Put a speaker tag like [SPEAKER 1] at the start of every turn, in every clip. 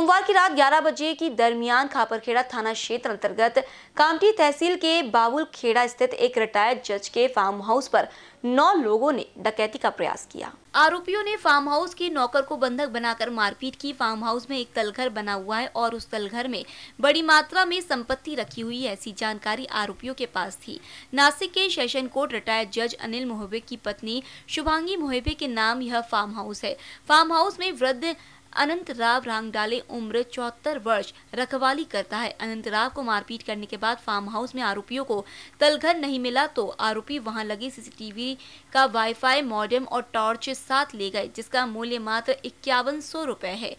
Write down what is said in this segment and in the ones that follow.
[SPEAKER 1] सोमवार की रात 11 बजे की दरमियान खापरखेड़ा थाना क्षेत्र अंतर्गत कामटी तहसील के बाबुल खेड़ा स्थित एक रिटायर्ड जज के फार्म हाउस पर नौ लोगों ने डकैती का प्रयास किया आरोपियों ने फार्म हाउस के नौकर को बंधक बनाकर मारपीट की फार्म हाउस में एक तलघर बना हुआ है और उस तलघर में बड़ी मात्रा में संपत्ति रखी हुई है ऐसी जानकारी आरोपियों के पास थी नासिक के सेशन कोर्ट रिटायर्ड जज अनिल मोहबे की पत्नी शुभांगी मोहबे के नाम यह फार्म हाउस है फार्म हाउस में वृद्ध अनंत राव रांगडाले उम्र चौहत्तर वर्ष रखवाली करता है अनंत राव को मारपीट करने के बाद फार्म हाउस में आरोपियों को तलघर नहीं मिला तो आरोपी वहां लगी सीसीटीवी का वाईफाई मॉडेम और टॉर्च साथ ले गए जिसका मूल्य मात्र इक्यावन सौ रुपए है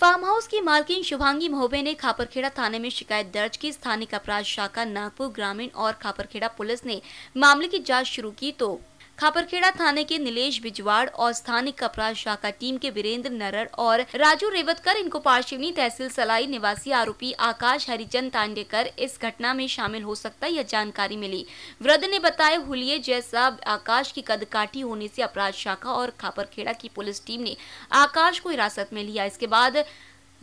[SPEAKER 1] फार्म हाउस की मालकिन शुभांगी मोहबे ने खापरखेड़ा थाने में शिकायत दर्ज की स्थानीय अपराध शाखा नागपुर ग्रामीण और खापरखेड़ा पुलिस ने मामले की जांच शुरू की तो खापरखेड़ा थाने के नीलेष बिजवाड़ और स्थानीय कपड़ा शाखा टीम के वीरेंद्र नरड़ और राजू रेवतकर इनको पार्शिवनी तहसील सलाई निवासी आरोपी आकाश हरिचंद तांडेकर इस घटना में शामिल हो सकता यह जानकारी मिली वृद्ध ने बताया हुए जैसा आकाश की कदकाठी होने से अपराध शाखा और खापरखेड़ा की पुलिस टीम ने आकाश को हिरासत में लिया इसके बाद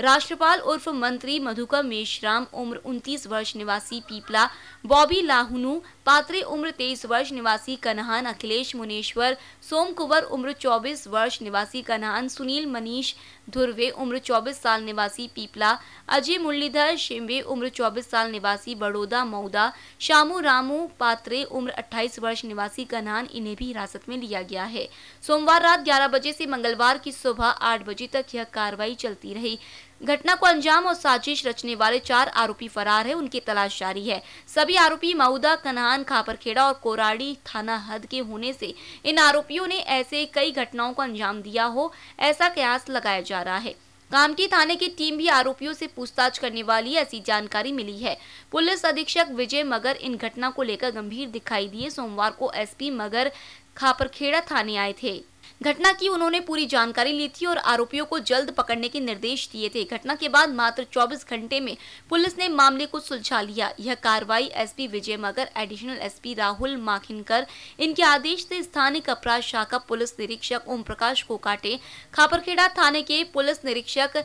[SPEAKER 1] राष्ट्रपाल उर्फ मंत्री मधुकर मेशराम उम्र 29 वर्ष निवासी पीपला बॉबी लाहुनू पात्रे उम्र 23 वर्ष निवासी कन्हान अखिलेश मुनेश्वर सोम कुंवर उम्र 24 वर्ष निवासी कन्हान सुनील मनीष धुर्वे उम्र 24 साल निवासी पीपला अजय मुरलीधर शिम्बे उम्र 24 साल निवासी बड़ौदा मऊदा श्यामू रामू पात्रे उम्र 28 वर्ष निवासी कन्हान इन्हें भी हिरासत में लिया गया है सोमवार रात ग्यारह बजे से मंगलवार की सुबह आठ बजे तक यह कार्रवाई चलती रही घटना को अंजाम और साजिश रचने वाले चार आरोपी फरार है उनकी तलाश जारी है सभी आरोपी माउदा कन्हान खापरखेड़ा और कोराड़ी थाना हद के होने से इन आरोपियों ने ऐसे कई घटनाओं को अंजाम दिया हो ऐसा कयास लगाया जा रहा है कामटी थाने की टीम भी आरोपियों से पूछताछ करने वाली ऐसी जानकारी मिली है पुलिस अधीक्षक विजय मगर इन घटना को लेकर गंभीर दिखाई दिए सोमवार को एसपी मगर खापरखेड़ा थाने आए थे घटना की उन्होंने पूरी जानकारी ली थी और आरोपियों को जल्द पकड़ने के निर्देश दिए थे घटना के बाद मात्र 24 घंटे में पुलिस ने मामले को सुलझा लिया यह कार्रवाई एसपी विजय मगर एडिशनल एसपी राहुल माखिनकर इनके आदेश से स्थानीय अपराध शाखा पुलिस निरीक्षक ओम प्रकाश कोकाटे खापरखेड़ा थाने के पुलिस निरीक्षक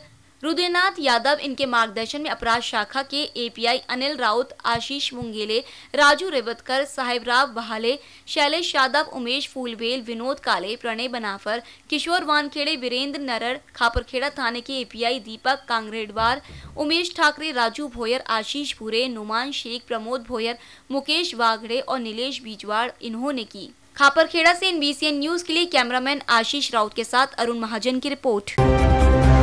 [SPEAKER 1] रुद्रनाथ यादव इनके मार्गदर्शन में अपराध शाखा के एपीआई अनिल राउत आशीष मुंगेले राजू रेवतकर साहेबराव बहाले शैलेश यादव उमेश फूलबेल विनोद काले प्रणय बनाफर किशोर वानखेड़े वीरेंद्र नरड़ खापरखेड़ा थाने के एपीआई दीपक कांगरेडवार उमेश ठाकरे राजू भोयर आशीष भूरे नुमान शेख प्रमोद भोयर मुकेश वागड़े और नीलेश बीजवाड़ इन्होंने की खापरखेड़ा से इन न्यूज के लिए कैमरामैन आशीष राउत के साथ अरुण महाजन की रिपोर्ट